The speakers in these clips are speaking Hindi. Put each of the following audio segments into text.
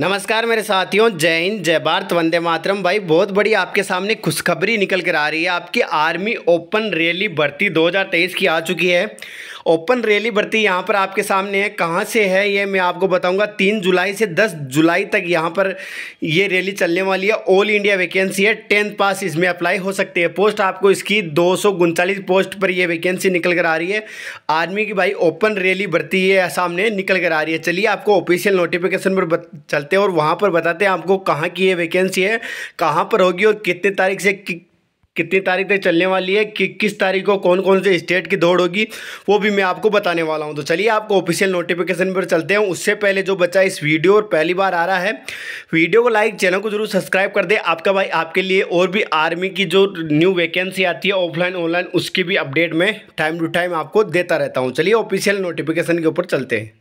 नमस्कार मेरे साथियों जय हिंद जय भारत वंदे मातरम भाई बहुत बड़ी आपके सामने खुशखबरी निकल कर आ रही है आपकी आर्मी ओपन रैली भर्ती 2023 की आ चुकी है ओपन रैली भर्ती यहाँ पर आपके सामने है कहाँ से है ये मैं आपको बताऊँगा तीन जुलाई से दस जुलाई तक यहाँ पर ये रैली चलने वाली है ऑल इंडिया वैकेंसी है टेंथ पास इसमें अप्लाई हो सकती है पोस्ट आपको इसकी दो पोस्ट पर यह वैकेंसी निकल कर आ रही है आर्मी की भाई ओपन रैली भर्ती ये सामने निकल कर आ रही है चलिए आपको ऑफिशियल नोटिफिकेशन पर चलते हैं और वहाँ पर बताते हैं आपको कहाँ की ये वैकेंसी है कहाँ पर होगी और कितने तारीख से कि... कितनी तारीख तक चलने वाली है कि किस तारीख को कौन कौन से स्टेट की दौड़ होगी वो भी मैं आपको बताने वाला हूँ तो चलिए आपको ऑफिशियल नोटिफिकेशन पर चलते हैं उससे पहले जो बच्चा इस वीडियो और पहली बार आ रहा है वीडियो को लाइक चैनल को जरूर सब्सक्राइब कर दे आपका भाई आपके लिए और भी आर्मी की जो न्यू वैकेंसी आती है ऑफलाइन ऑनलाइन उसकी भी अपडेट में टाइम टू टाइम आपको देता रहता हूँ चलिए ऑफिशियल नोटिफिकेशन के ऊपर चलते हैं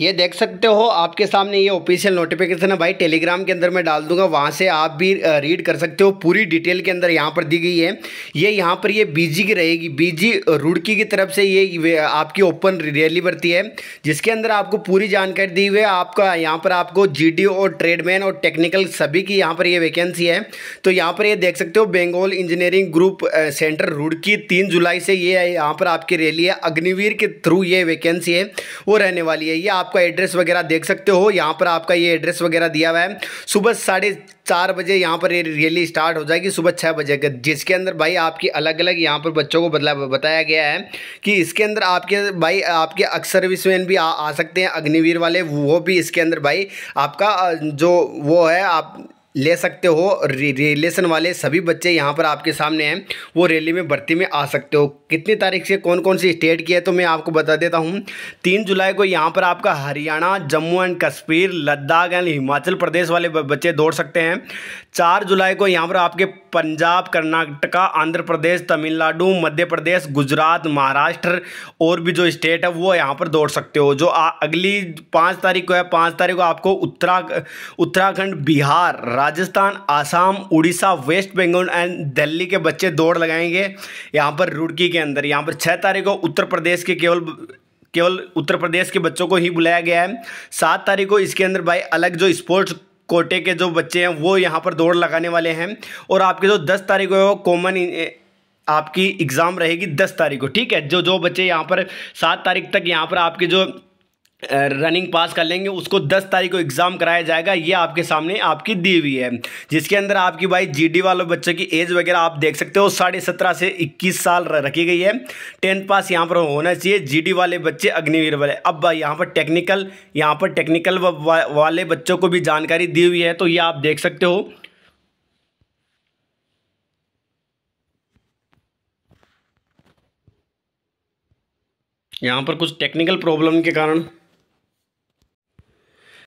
ये देख सकते हो आपके सामने ये ऑफिशियल नोटिफिकेशन है भाई टेलीग्राम के अंदर मैं डाल दूंगा वहाँ से आप भी रीड कर सकते हो पूरी डिटेल के अंदर यहाँ पर दी गई है ये यहाँ पर ये बीजी की रहेगी बीजी रुड़की की तरफ से ये आपकी ओपन रैली बरती है जिसके अंदर आपको पूरी जानकारी दी हुई है आपका यहाँ पर आपको जी और ट्रेडमैन और टेक्निकल सभी की यहाँ पर ये वैकेंसी है तो यहाँ पर ये देख सकते हो Bengal engineering group center Roorkee तीन जुलाई से ये है यहाँ पर आपकी रैली है अग्निवीर के थ्रू ये वैकेंसी है वो रहने वाली है ये आप आपका एड्रेस वगैरह देख सकते हो यहाँ पर आपका ये एड्रेस वगैरह दिया हुआ है सुबह साढ़े चार बजे यहाँ पर ये रैली स्टार्ट हो जाएगी सुबह छः बजे जिसके अंदर भाई आपकी अलग अलग यहाँ पर बच्चों को बदला बताया गया है कि इसके अंदर आपके भाई आपके अक्सर सर्विसमैन भी आ, आ सकते हैं अग्निवीर वाले वो भी इसके अंदर भाई आपका जो वो है आप ले सकते हो रि, रिलेशन वाले सभी बच्चे यहाँ पर आपके सामने हैं वो रैली में भर्ती में आ सकते हो कितनी तारीख से कौन कौन सी स्टेट की है तो मैं आपको बता देता हूँ तीन जुलाई को यहाँ पर आपका हरियाणा जम्मू एंड कश्मीर लद्दाख एंड हिमाचल प्रदेश वाले बच्चे दौड़ सकते हैं चार जुलाई को यहाँ पर आपके पंजाब कर्नाटका आंध्र प्रदेश तमिलनाडु मध्य प्रदेश गुजरात महाराष्ट्र और भी जो स्टेट है वो यहाँ पर दौड़ सकते हो जो अगली पाँच तारीख को है पाँच तारीख को आपको उत्तरा उत्तराखंड बिहार राजस्थान आसाम उड़ीसा वेस्ट बंगाल एंड दिल्ली के बच्चे दौड़ लगाएंगे यहाँ पर रुड़की के अंदर यहाँ पर छः तारीख को उत्तर प्रदेश के केवल केवल उत्तर प्रदेश के बच्चों को ही बुलाया गया है सात तारीख को इसके अंदर भाई अलग जो स्पोर्ट्स कोटे के जो बच्चे हैं वो यहाँ पर दौड़ लगाने वाले हैं और आपके जो दस तारीख को कॉमन आपकी एग्ज़ाम रहेगी दस तारीख को ठीक है जो जो बच्चे यहाँ पर सात तारीख तक यहाँ पर आपके जो रनिंग पास कर लेंगे उसको 10 तारीख को एग्ज़ाम कराया जाएगा ये आपके सामने आपकी दी हुई है जिसके अंदर आपकी भाई जीडी वालों बच्चों की एज वगैरह आप देख सकते हो साढ़े सत्रह से 21 साल रखी गई है टेंथ पास यहाँ पर होना चाहिए जीडी वाले बच्चे अग्निवीर वाले अब यहाँ पर टेक्निकल यहाँ पर टेक्निकल वा, वाले बच्चों को भी जानकारी दी हुई है तो ये आप देख सकते हो यहाँ पर कुछ टेक्निकल प्रॉब्लम के कारण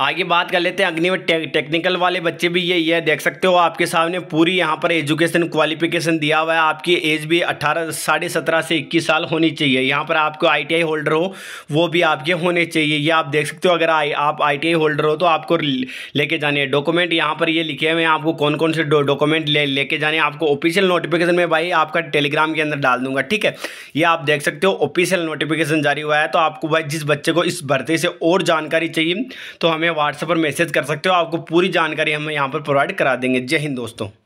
आगे बात कर लेते हैं में टे, टेक्निकल वाले बच्चे भी यही है देख सकते हो आपके सामने पूरी यहाँ पर एजुकेशन क्वालिफिकेशन दिया हुआ है आपकी एज भी अट्ठारह साढ़े सत्रह से इक्कीस साल होनी चाहिए यहाँ पर आपको आईटीआई होल्डर हो वो भी आपके होने चाहिए ये आप देख सकते हो अगर आई आप आई होल्डर हो तो आपको लेके जाने डॉक्यूमेंट यहाँ पर ये लिखे हुए हैं आपको कौन कौन से डॉक्यूमेंट ले लेके जाने आपको ऑफिशियल नोटिफिकेशन में भाई आपका टेलीग्राम के अंदर डाल दूंगा ठीक है ये आप देख सकते हो ऑफिशियल नोटिफिकेशन जारी हुआ है तो आपको भाई जिस बच्चे को इस भर्ती से और जानकारी चाहिए तो हमें हमें व्हाट्सएप पर मैसेज कर सकते हो आपको पूरी जानकारी हम यहाँ पर प्रोवाइड करा देंगे जय हिंद दोस्तों